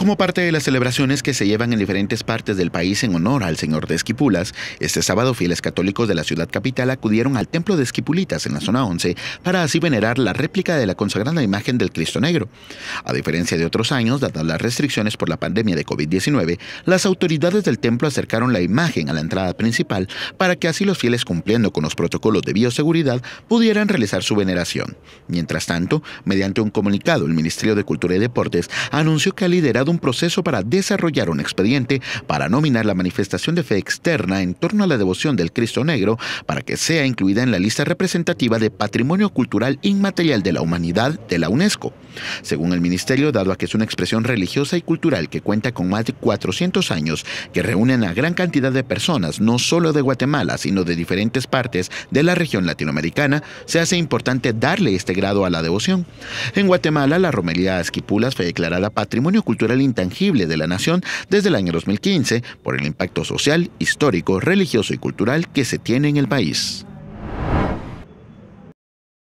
Como parte de las celebraciones que se llevan en diferentes partes del país en honor al Señor de Esquipulas, este sábado fieles católicos de la ciudad capital acudieron al templo de Esquipulitas en la zona 11 para así venerar la réplica de la consagrada imagen del Cristo Negro. A diferencia de otros años, dadas las restricciones por la pandemia de COVID-19, las autoridades del templo acercaron la imagen a la entrada principal para que así los fieles cumpliendo con los protocolos de bioseguridad pudieran realizar su veneración. Mientras tanto, mediante un comunicado, el Ministerio de Cultura y Deportes anunció que ha liderado un proceso para desarrollar un expediente para nominar la manifestación de fe externa en torno a la devoción del Cristo Negro para que sea incluida en la lista representativa de Patrimonio Cultural Inmaterial de la Humanidad de la UNESCO. Según el Ministerio, dado a que es una expresión religiosa y cultural que cuenta con más de 400 años, que reúnen a gran cantidad de personas, no solo de Guatemala, sino de diferentes partes de la región latinoamericana, se hace importante darle este grado a la devoción. En Guatemala, la romería Esquipulas fue declarada Patrimonio Cultural intangible de la nación desde el año 2015 por el impacto social, histórico, religioso y cultural que se tiene en el país.